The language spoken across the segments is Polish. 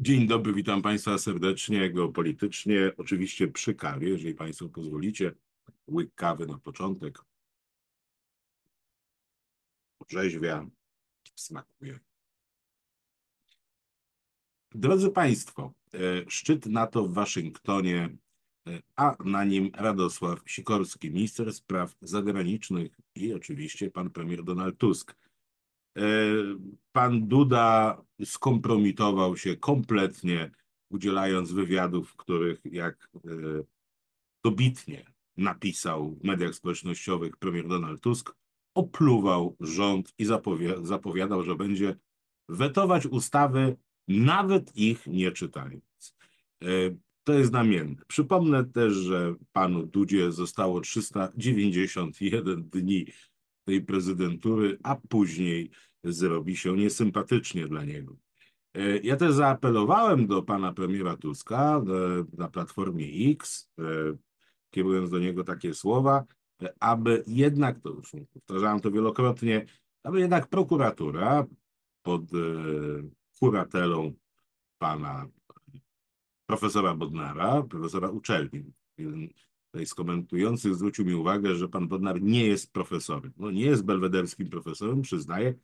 Dzień dobry, witam Państwa serdecznie, geopolitycznie, oczywiście przy kawie, jeżeli Państwo pozwolicie. Łyk kawy na początek. Rzeźwia, smakuje. Drodzy Państwo, e, szczyt NATO w Waszyngtonie, e, a na nim Radosław Sikorski, minister spraw zagranicznych i oczywiście pan premier Donald Tusk. Pan Duda skompromitował się kompletnie, udzielając wywiadów, w których jak e, dobitnie napisał w mediach społecznościowych premier Donald Tusk, opluwał rząd i zapowiadał, że będzie wetować ustawy, nawet ich nie czytając. E, to jest znamienne. Przypomnę też, że panu Dudzie zostało 391 dni tej prezydentury, a później zrobi się niesympatycznie dla niego. E, ja też zaapelowałem do pana premiera Tuska e, na platformie X, e, kierując do niego takie słowa, aby jednak, to już powtarzałem to wielokrotnie, aby jednak prokuratura pod kuratelą pana profesora Bodnara, profesora uczelni, jeden z komentujących zwrócił mi uwagę, że pan Bodnar nie jest profesorem. No nie jest belwederskim profesorem, przyznaję,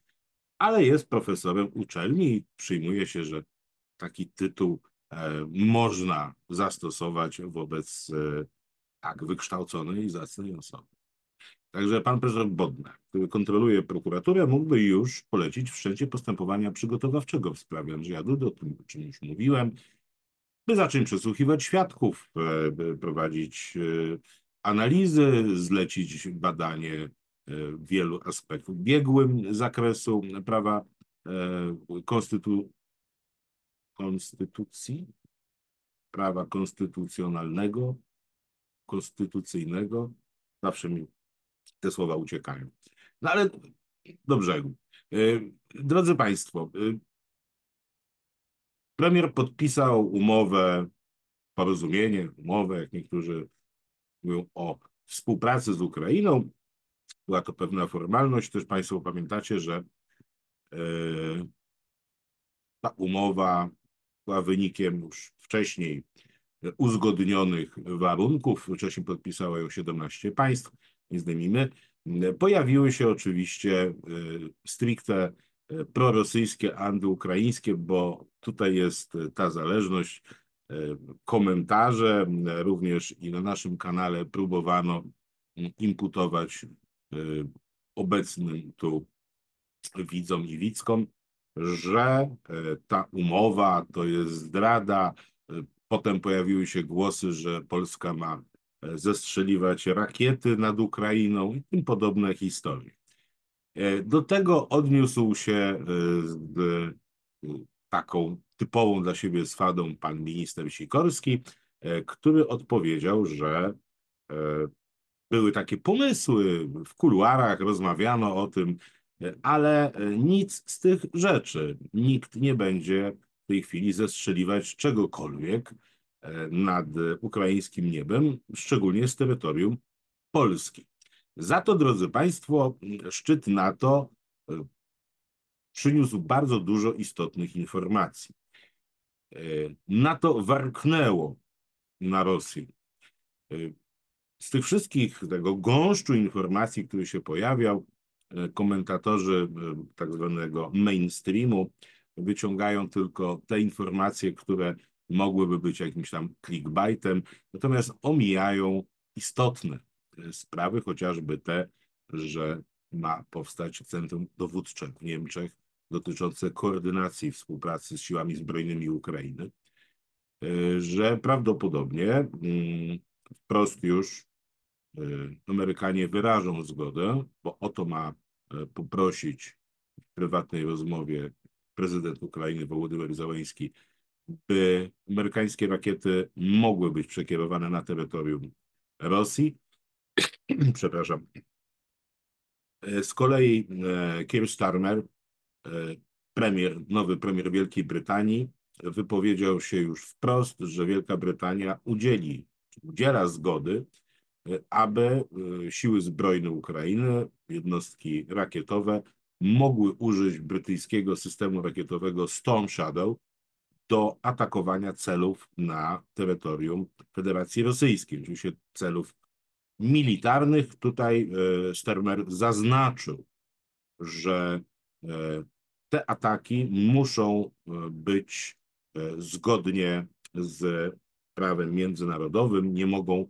ale jest profesorem uczelni i przyjmuje się, że taki tytuł e, można zastosować wobec e, tak wykształconej i zacnej osoby. Także pan profesor Bodnar, który kontroluje prokuraturę, mógłby już polecić wszczęcie postępowania przygotowawczego w sprawie Andrzeja Dudy, o tym o czym już mówiłem, by zacząć przesłuchiwać świadków, e, prowadzić analizy, zlecić badanie E, wielu aspektów. Biegłym zakresu prawa e, konstytu konstytucji, prawa konstytucjonalnego, konstytucyjnego. Zawsze mi te słowa uciekają. No ale do brzegu. E, drodzy Państwo, premier podpisał umowę, porozumienie, umowę, jak niektórzy mówią, o współpracy z Ukrainą. Była to pewna formalność. Też Państwo pamiętacie, że e, ta umowa była wynikiem już wcześniej uzgodnionych warunków. Wcześniej podpisało ją 17 państw, między innymi my. Pojawiły się oczywiście e, stricte e, prorosyjskie, antyukraińskie, bo tutaj jest ta zależność. Komentarze również i na naszym kanale próbowano imputować Y, obecnym tu widzom i widzkom, że y, ta umowa to jest zdrada. Y, potem pojawiły się głosy, że Polska ma zestrzeliwać rakiety nad Ukrainą i tym podobne historie. Do tego odniósł się z taką typową dla siebie swadą pan minister Sikorski, który odpowiedział, że były takie pomysły, w kuluarach rozmawiano o tym, ale e, nic z tych rzeczy. Nikt nie będzie w tej chwili zestrzeliwać czegokolwiek e, nad e, ukraińskim niebem, szczególnie z terytorium Polski. Za to, drodzy Państwo, szczyt NATO przyniósł bardzo dużo istotnych informacji. NATO warknęło na Rosji. Z tych wszystkich, tego gąszczu informacji, który się pojawiał, e, komentatorzy e, tak zwanego mainstreamu wyciągają tylko te informacje, które mogłyby być jakimś tam clickbaitem, natomiast omijają istotne e, sprawy, chociażby te, że ma powstać centrum dowódcze w Niemczech dotyczące koordynacji współpracy z siłami zbrojnymi Ukrainy, że prawdopodobnie mm, wprost już Y, Amerykanie wyrażą zgodę, bo o to ma e, poprosić w prywatnej rozmowie prezydent Ukrainy Wołodymyr Załęski, by amerykańskie rakiety mogły być przekierowane na terytorium Rosji. Przepraszam. E, z kolei e, Keir Starmer, premier, nowy premier Wielkiej Brytanii, wypowiedział się już wprost, że Wielka Brytania udzieli, udziela zgody aby y, siły zbrojne Ukrainy, jednostki rakietowe, mogły użyć brytyjskiego systemu rakietowego Storm Shadow do atakowania celów na terytorium Federacji Rosyjskiej, oczywiście celów militarnych. Tutaj y, Stermer zaznaczył, że y, te ataki muszą być zgodnie z prawem międzynarodowym, nie mogą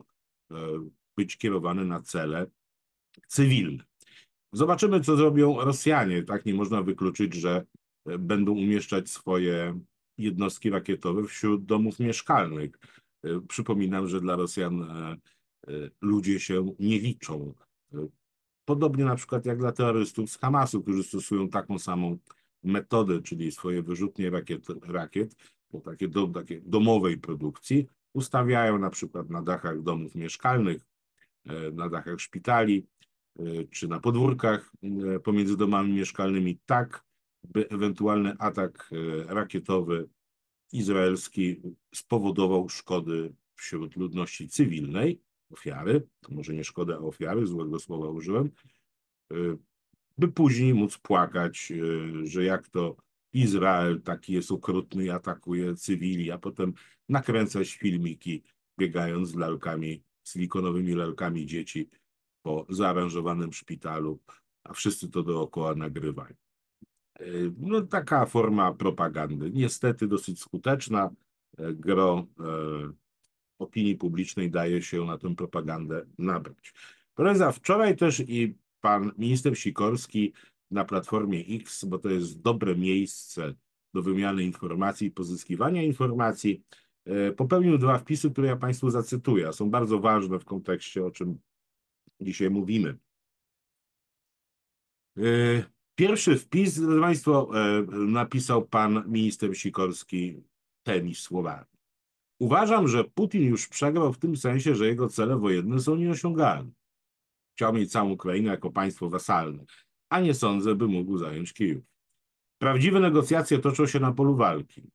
być kierowany na cele cywilne. Zobaczymy, co zrobią Rosjanie. Tak nie można wykluczyć, że e, będą umieszczać swoje jednostki rakietowe wśród domów mieszkalnych. E, przypominam, że dla Rosjan e, ludzie się nie liczą. Podobnie na przykład jak dla terrorystów z Hamasu, którzy stosują taką samą metodę, czyli swoje wyrzutnie rakiet, rakiet takie, do, takie domowej produkcji, ustawiają na przykład na dachach domów mieszkalnych, E, na dachach szpitali e, czy na podwórkach e, pomiędzy domami mieszkalnymi, tak by ewentualny atak rakietowy izraelski spowodował szkody wśród ludności cywilnej, ofiary, to może nie szkoda ofiary, złego słowa użyłem, by później móc płakać, że jak to Izrael taki jest okrutny i atakuje cywili, a potem nakręcać filmiki, biegając z lalkami silikonowymi lalkami dzieci po zaaranżowanym szpitalu, a wszyscy to dookoła nagrywają. E, no, taka forma propagandy, niestety dosyć skuteczna. E, gro e, opinii publicznej daje się na tę propagandę nabrać. Proza, wczoraj też i pan minister Sikorski na platformie X, bo to jest dobre miejsce do wymiany informacji, pozyskiwania informacji, E, popełnił dwa wpisy, które ja Państwu zacytuję. Są bardzo ważne w kontekście, o czym dzisiaj mówimy. E, pierwszy wpis, drodzy Państwo, e, napisał pan minister Sikorski tymi słowami. Uważam, że Putin już przegrał w tym sensie, że jego cele wojenne są nieosiągalne. Chciał mieć całą Ukrainę jako państwo wasalne, a nie sądzę, by mógł zająć Kijów. Prawdziwe negocjacje toczą się na polu walki.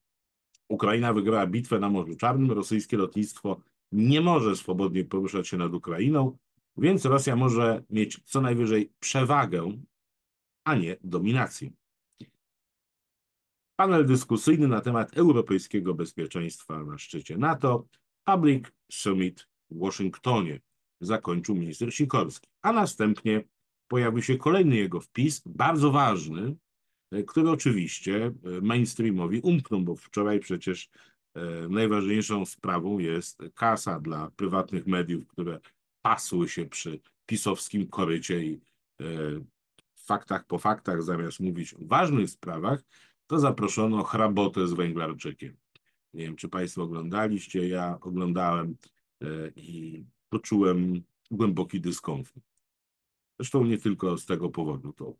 Ukraina wygrała bitwę na Morzu Czarnym, rosyjskie lotnictwo nie może swobodnie poruszać się nad Ukrainą, więc Rosja może mieć co najwyżej przewagę, a nie dominację. Panel dyskusyjny na temat europejskiego bezpieczeństwa na szczycie NATO, Public Summit w Waszyngtonie, zakończył minister Sikorski. A następnie pojawił się kolejny jego wpis, bardzo ważny, E, które oczywiście e, mainstreamowi umkną, bo wczoraj przecież e, najważniejszą sprawą jest kasa dla prywatnych mediów, które pasły się przy pisowskim korycie i faktach po faktach, zamiast mówić o ważnych sprawach, to zaproszono hrabotę z Węglarczykiem. Nie wiem, czy Państwo oglądaliście, ja oglądałem i poczułem głęboki dyskomfort. Zresztą nie tylko z tego powodu to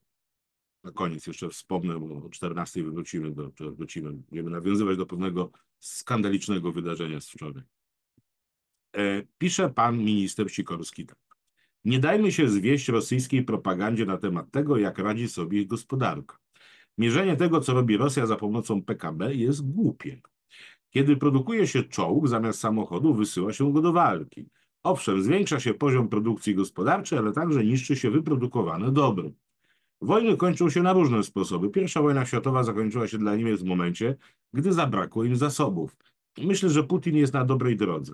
na koniec jeszcze wspomnę, bo o 14 wrócimy, do, wrócimy, będziemy nawiązywać do pewnego skandalicznego wydarzenia z wczoraj. E, pisze pan minister Sikorski tak. Nie dajmy się zwieść rosyjskiej propagandzie na temat tego, jak radzi sobie gospodarka. Mierzenie tego, co robi Rosja za pomocą PKB jest głupie. Kiedy produkuje się czołg zamiast samochodu, wysyła się go do walki. Owszem, zwiększa się poziom produkcji gospodarczej, ale także niszczy się wyprodukowane dobro. Wojny kończą się na różne sposoby. Pierwsza wojna światowa zakończyła się dla Niemiec w momencie, gdy zabrakło im zasobów. Myślę, że Putin jest na dobrej drodze.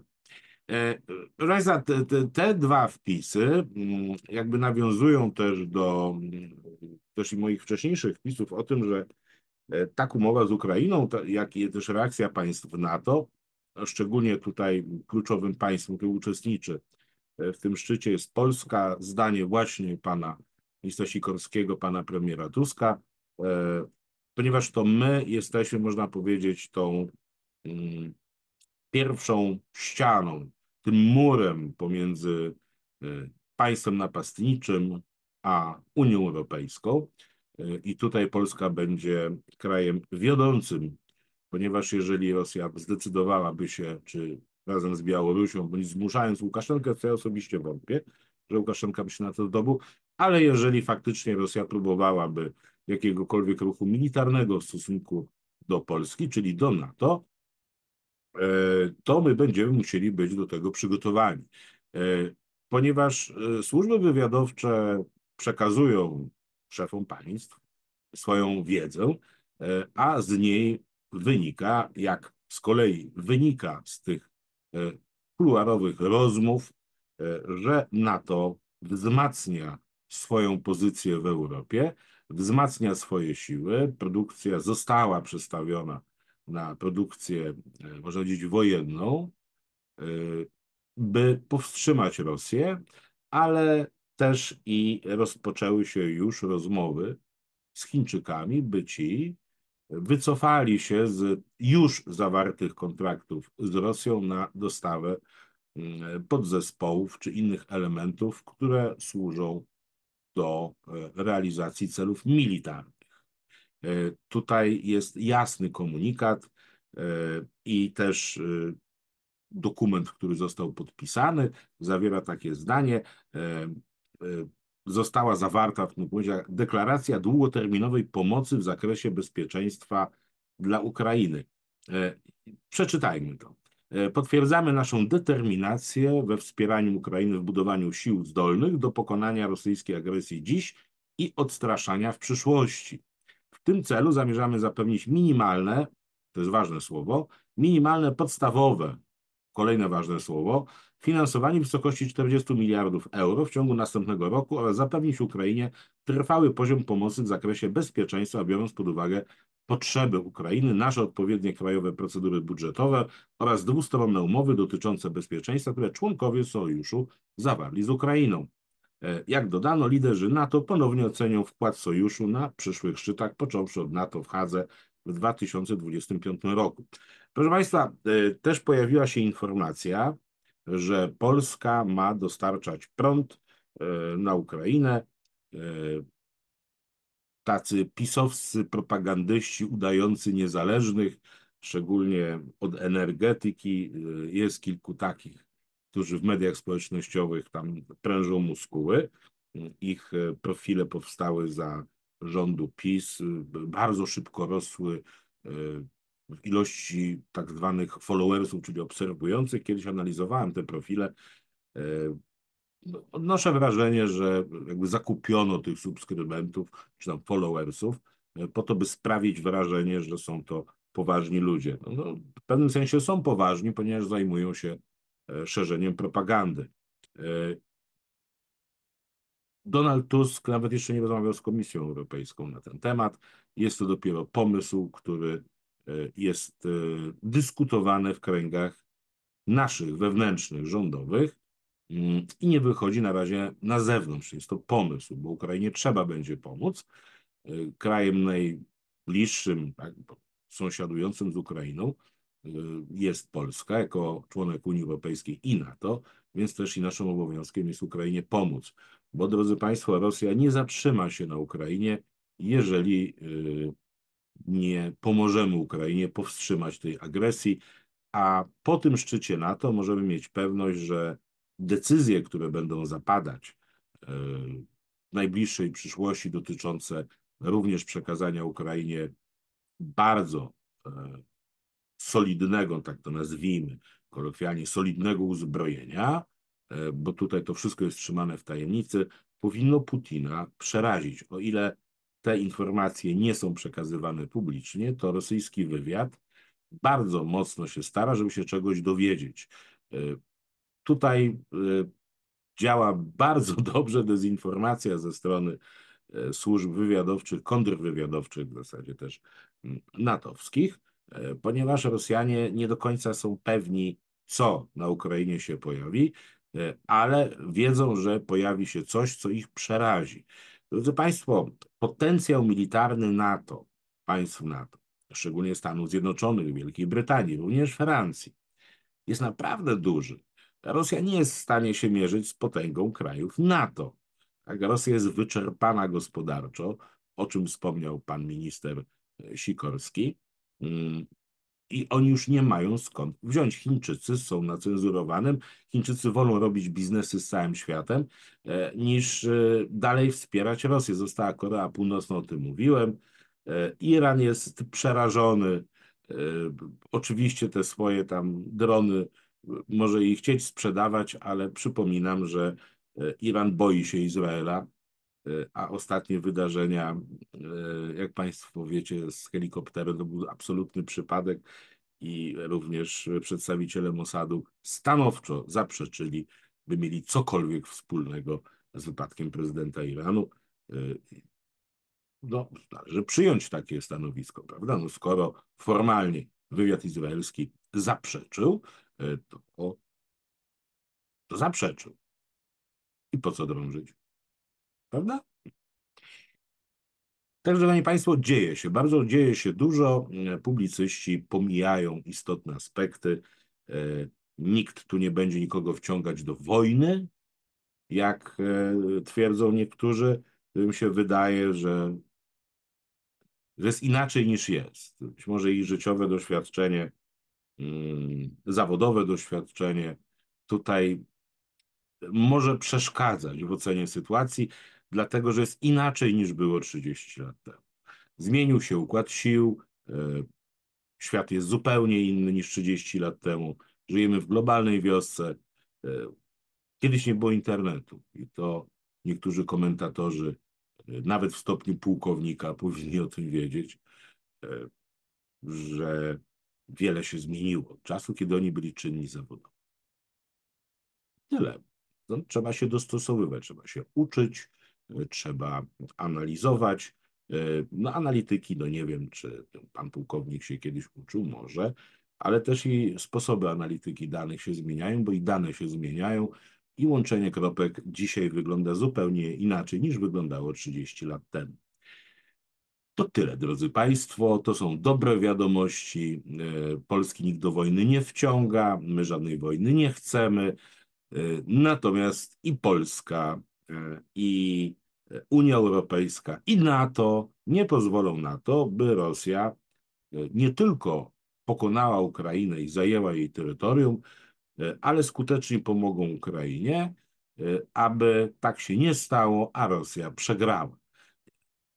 E, te, te dwa wpisy mm, jakby nawiązują też do mm, też i moich wcześniejszych wpisów o tym, że e, tak umowa z Ukrainą, jak i też reakcja państw NATO, szczególnie tutaj kluczowym państwem, który uczestniczy e, w tym szczycie jest Polska, zdanie właśnie pana ministra Sikorskiego, pana premiera Tuska, e, ponieważ to my jesteśmy, można powiedzieć, tą mm, pierwszą ścianą, tym murem pomiędzy e, państwem napastniczym a Unią Europejską. E, I tutaj Polska będzie krajem wiodącym, ponieważ jeżeli Rosja zdecydowałaby się, czy razem z Białorusią, bądź zmuszając Łukaszenkę, co ja osobiście wątpię, że Łukaszenka by się na to zdobył, ale jeżeli faktycznie Rosja próbowałaby jakiegokolwiek ruchu militarnego w stosunku do Polski, czyli do NATO, e, to my będziemy musieli być do tego przygotowani. E, ponieważ e, służby wywiadowcze przekazują szefom państw swoją wiedzę, a z niej wynika, jak z kolei wynika z tych kuluarowych rozmów, że NATO wzmacnia swoją pozycję w Europie, wzmacnia swoje siły. Produkcja została przestawiona na produkcję, e, można powiedzieć, wojenną, e, by powstrzymać Rosję, ale też i rozpoczęły się już rozmowy z Chińczykami, by ci wycofali się z już zawartych kontraktów z Rosją na dostawę podzespołów czy innych elementów, które służą do e, realizacji celów militarnych. E, tutaj jest jasny komunikat e, i też dokument, który został podpisany, zawiera takie zdanie. Została zawarta w tym punkcie deklaracja długoterminowej pomocy w zakresie bezpieczeństwa dla Ukrainy. Przeczytajmy to. E, potwierdzamy naszą determinację we wspieraniu Ukrainy w budowaniu sił zdolnych do pokonania rosyjskiej agresji dziś i odstraszania w przyszłości. W tym celu zamierzamy zapewnić minimalne, to jest ważne słowo, minimalne podstawowe, kolejne ważne słowo, finansowanie w wysokości 40 miliardów euro w ciągu następnego roku oraz zapewnić Ukrainie trwały poziom pomocy w zakresie bezpieczeństwa, biorąc pod uwagę potrzeby Ukrainy, nasze odpowiednie krajowe procedury budżetowe oraz dwustronne umowy dotyczące bezpieczeństwa, które członkowie sojuszu zawarli z Ukrainą. E, jak dodano, liderzy NATO ponownie ocenią wkład sojuszu na przyszłych szczytach, począwszy od NATO w Hadze w 2025 roku. Proszę Państwa, e, też pojawiła się informacja, że Polska ma dostarczać prąd e, na Ukrainę tacy pisowscy propagandyści udający niezależnych, szczególnie od energetyki, y, jest kilku takich, którzy w mediach społecznościowych tam prężą muskuły. Ich y, profile powstały za rządu PiS, y, bardzo szybko rosły w ilości tak zwanych followersów, czyli obserwujących. Kiedyś analizowałem te profile odnoszę wrażenie, że jakby zakupiono tych subskrybentów czy tam followersów e, po to, by sprawić wrażenie, że są to poważni ludzie. No, no, w pewnym sensie są poważni, ponieważ zajmują się e, szerzeniem propagandy. E, Donald Tusk nawet jeszcze nie rozmawiał z Komisją Europejską na ten temat. Jest to dopiero pomysł, który jest dyskutowany w kręgach naszych, wewnętrznych, rządowych. Mm, i nie wychodzi na razie na zewnątrz. Jest to pomysł, bo Ukrainie trzeba będzie pomóc. E, krajem najbliższym, tak, sąsiadującym z Ukrainą e, jest Polska jako członek Unii Europejskiej i NATO, więc też i naszym obowiązkiem jest Ukrainie pomóc. Bo drodzy Państwo, Rosja nie zatrzyma się na Ukrainie, jeżeli e, nie pomożemy Ukrainie powstrzymać tej agresji, a po tym szczycie NATO możemy mieć pewność, że decyzje, które będą zapadać e, w najbliższej przyszłości dotyczące również przekazania Ukrainie bardzo e, solidnego, tak to nazwijmy kolokwialnie, solidnego uzbrojenia, e, bo tutaj to wszystko jest trzymane w tajemnicy, powinno Putina przerazić. O ile te informacje nie są przekazywane publicznie, to rosyjski wywiad bardzo mocno się stara, żeby się czegoś dowiedzieć. Tutaj y, działa bardzo dobrze dezinformacja ze strony y, służb wywiadowczych, kontrwywiadowczych w zasadzie też mm, natowskich, y, ponieważ Rosjanie nie do końca są pewni, co na Ukrainie się pojawi, ale wiedzą, że pojawi się coś, co ich przerazi. Drodzy Państwo, potencjał militarny NATO, państw NATO, szczególnie Stanów Zjednoczonych, Wielkiej Brytanii, również Francji, jest naprawdę duży. Rosja nie jest w stanie się mierzyć z potęgą krajów NATO. Tak, Rosja jest wyczerpana gospodarczo, o czym wspomniał pan minister e, Sikorski. Mm, I oni już nie mają skąd wziąć. Chińczycy są na cenzurowanym. Chińczycy wolą robić biznesy z całym światem, e, niż e, dalej wspierać Rosję. Została Korea Północna, o tym mówiłem. Iran jest przerażony. Oczywiście te swoje tam drony może ich chcieć sprzedawać, ale przypominam, że e, Iran boi się Izraela, e, a ostatnie wydarzenia, e, jak Państwo wiecie, z helikopterem to był absolutny przypadek i również przedstawiciele Mossadu stanowczo zaprzeczyli, by mieli cokolwiek wspólnego z wypadkiem prezydenta Iranu. No, należy przyjąć takie stanowisko, prawda? No, skoro formalnie wywiad izraelski zaprzeczył, E, to, to zaprzeczył. I po co drążyć? Prawda? Także, Szanowni Państwo, dzieje się, bardzo dzieje się dużo. E, publicyści pomijają istotne aspekty. E, nikt tu nie będzie nikogo wciągać do wojny, jak twierdzą niektórzy. tym się wydaje, że, że jest inaczej niż jest. Być może ich życiowe doświadczenie Mm, zawodowe doświadczenie tutaj może przeszkadzać w ocenie sytuacji, dlatego że jest inaczej niż było 30 lat temu. Zmienił się układ sił, e, świat jest zupełnie inny niż 30 lat temu. Żyjemy w globalnej wiosce. E, kiedyś nie było internetu i to niektórzy komentatorzy, e, nawet w stopniu pułkownika, powinni o tym wiedzieć, że wiele się zmieniło od czasu, kiedy oni byli czynni zawodowo. Tyle. No, trzeba się dostosowywać, trzeba się uczyć, e, trzeba analizować. E, no, analityki, no nie wiem, czy pan pułkownik się kiedyś uczył, może, ale też i sposoby analityki danych się zmieniają, bo i dane się zmieniają i łączenie kropek dzisiaj wygląda zupełnie inaczej niż wyglądało 30 lat temu. To tyle, drodzy Państwo. To są dobre wiadomości. E, Polski nikt do wojny nie wciąga, my żadnej wojny nie chcemy. E, natomiast i Polska, e, i Unia Europejska, i NATO nie pozwolą na to, by Rosja nie tylko pokonała Ukrainę i zajęła jej terytorium, ale skutecznie pomogą Ukrainie, aby tak się nie stało, a Rosja przegrała.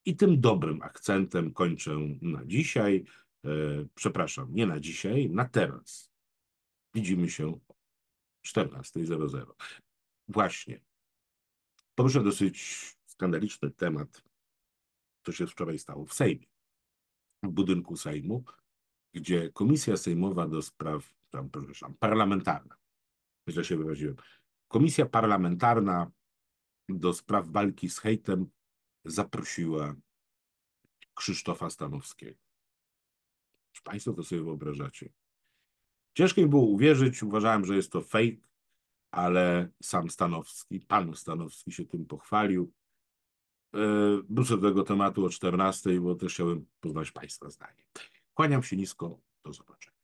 I tym dobrym akcentem kończę na dzisiaj. E, przepraszam, nie na dzisiaj, na teraz. Widzimy się 14.00. Właśnie. Poruszę dosyć skandaliczny temat, co się wczoraj stało w Sejmie, w budynku Sejmu, gdzie Komisja Sejmowa do spraw, tam, przepraszam, parlamentarna, że się wyraziłem, Komisja Parlamentarna do spraw walki z hejtem zaprosiła Krzysztofa Stanowskiego. Czy Państwo to sobie wyobrażacie? Ciężko mi było uwierzyć, uważałem, że jest to fake, ale sam Stanowski, pan Stanowski się tym pochwalił. E, wrócę do tego tematu o 14, bo też chciałbym poznać Państwa zdanie. Kłaniam się nisko, do zobaczenia.